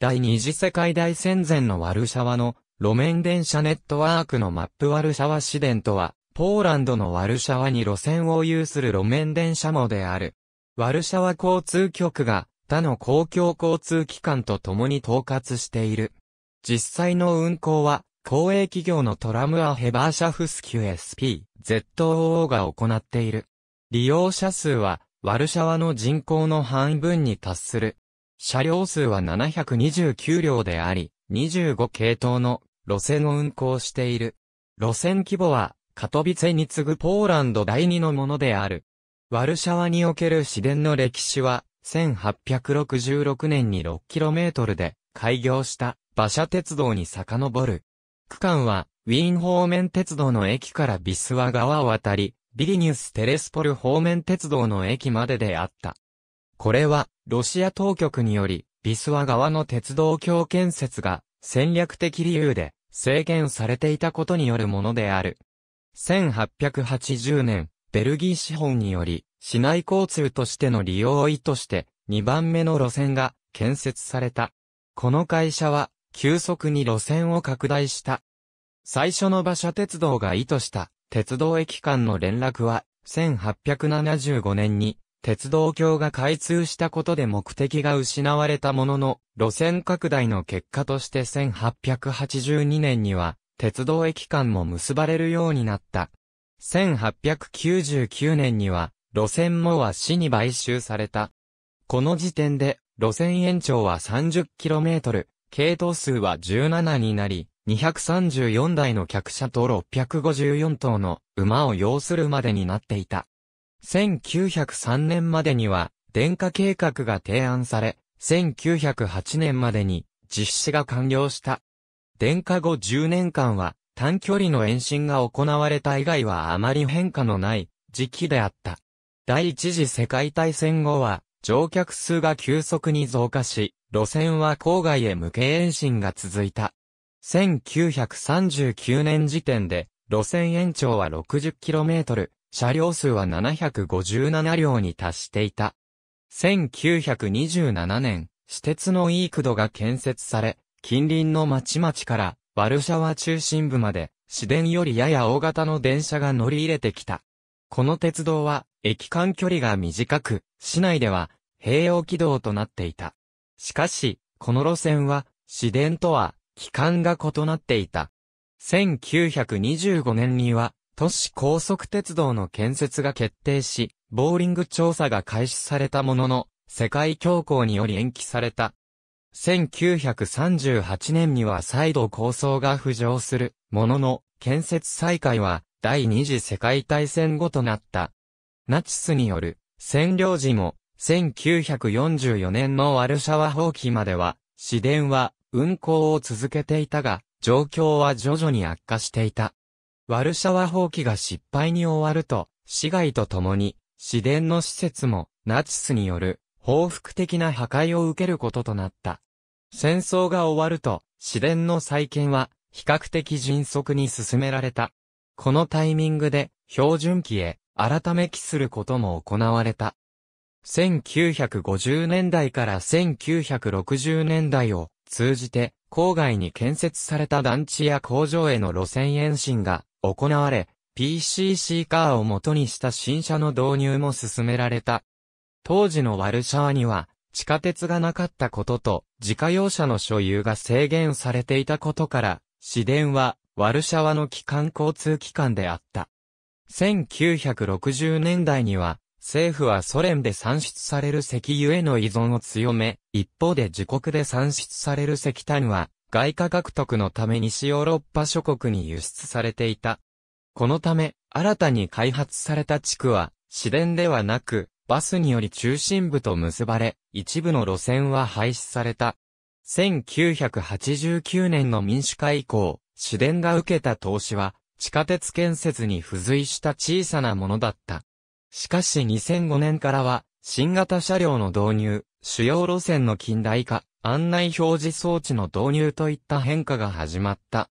第二次世界大戦前のワルシャワの路面電車ネットワークのマップワルシャワ市電とは、ポーランドのワルシャワに路線を有する路面電車網である。ワルシャワ交通局が他の公共交通機関と共に統括している。実際の運行は、公営企業のトラムアヘバーシャフスキュ SP、ZOO が行っている。利用者数は、ワルシャワの人口の半分に達する。車両数は729両であり、25系統の路線を運行している。路線規模は、カトビツェに次ぐポーランド第二のものである。ワルシャワにおける市電の歴史は、1866年に 6km で開業した馬車鉄道に遡る。区間は、ウィーン方面鉄道の駅からビスワ川を渡り、ビリニュス・テレスポル方面鉄道の駅までであった。これは、ロシア当局により、ビスワ側の鉄道橋建設が戦略的理由で制限されていたことによるものである。1880年、ベルギー資本により、市内交通としての利用を意図して、2番目の路線が建設された。この会社は、急速に路線を拡大した。最初の馬車鉄道が意図した鉄道駅間の連絡は、1875年に鉄道橋が開通したことで目的が失われたものの、路線拡大の結果として1882年には、鉄道駅間も結ばれるようになった。1899年には、路線もは市に買収された。この時点で、路線延長は 30km、系統数は17になり、234台の客車と654頭の馬を要するまでになっていた。1903年までには、電化計画が提案され、1908年までに実施が完了した。電化後10年間は、短距離の延伸が行われた以外はあまり変化のない時期であった。第一次世界大戦後は、乗客数が急速に増加し、路線は郊外へ向け延伸が続いた。1939年時点で、路線延長は 60km、車両数は757両に達していた。1927年、私鉄のイークドが建設され、近隣の町々からワルシャワ中心部まで、市電よりやや大型の電車が乗り入れてきた。この鉄道は、駅間距離が短く、市内では、併用軌道となっていた。しかし、この路線は、市電とは、期間が異なっていた。1925年には、都市高速鉄道の建設が決定し、ボーリング調査が開始されたものの、世界恐慌により延期された。1938年には再度構想が浮上するものの、建設再開は第二次世界大戦後となった。ナチスによる占領時も1944年のワルシャワ放棄までは、市電は運行を続けていたが、状況は徐々に悪化していた。ワルシャワ放棄が失敗に終わると、市街と共に、市電の施設も、ナチスによる、報復的な破壊を受けることとなった。戦争が終わると、市電の再建は、比較的迅速に進められた。このタイミングで、標準期へ、改め期することも行われた。1950年代から1960年代を通じて、郊外に建設された団地や工場への路線延伸が行われ、PCC カーを元にした新車の導入も進められた。当時のワルシャワには、地下鉄がなかったことと、自家用車の所有が制限されていたことから、市電は、ワルシャワの機関交通機関であった。1960年代には、政府はソ連で産出される石油への依存を強め、一方で自国で産出される石炭は、外貨獲得のため西ヨーロッパ諸国に輸出されていた。このため、新たに開発された地区は、市電ではなく、バスにより中心部と結ばれ、一部の路線は廃止された。1989年の民主化以降、市電が受けた投資は、地下鉄建設に付随した小さなものだった。しかし2005年からは、新型車両の導入、主要路線の近代化、案内表示装置の導入といった変化が始まった。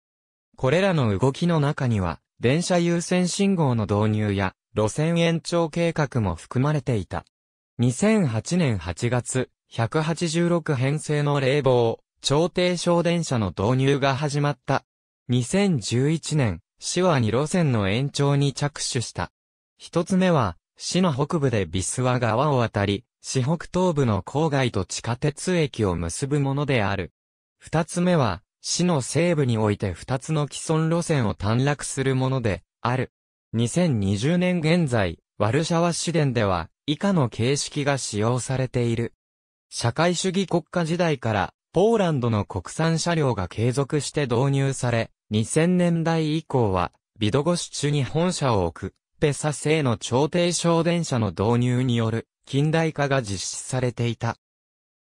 これらの動きの中には、電車優先信号の導入や、路線延長計画も含まれていた。2008年8月、186編成の冷房、超低小電車の導入が始まった。2011年、市は2路線の延長に着手した。一つ目は、市の北部でビスワ川を渡り、市北東部の郊外と地下鉄駅を結ぶものである。二つ目は、市の西部において二つの既存路線を短絡するもので、ある。2020年現在、ワルシャワ市電では、以下の形式が使用されている。社会主義国家時代から、ポーランドの国産車両が継続して導入され、2000年代以降は、ビドゴシチュに本社を置く、ペサ製の超低省電車の導入による、近代化が実施されていた。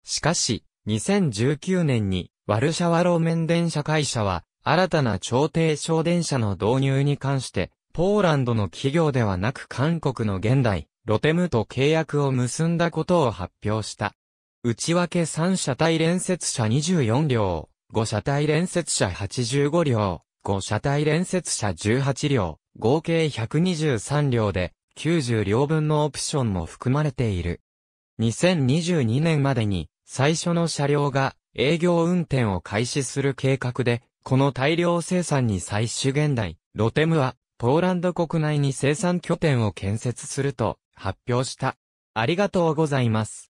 しかし、2019年にワルシャワ路面電車会社は、新たな朝廷省電車の導入に関して、ポーランドの企業ではなく韓国の現代、ロテムと契約を結んだことを発表した。内訳3車体連接車24両、5車体連接車85両、5車体連接車18両、合計123両で、90両分のオプションも含まれている。2022年までに最初の車両が営業運転を開始する計画で、この大量生産に最終現代、ロテムはポーランド国内に生産拠点を建設すると発表した。ありがとうございます。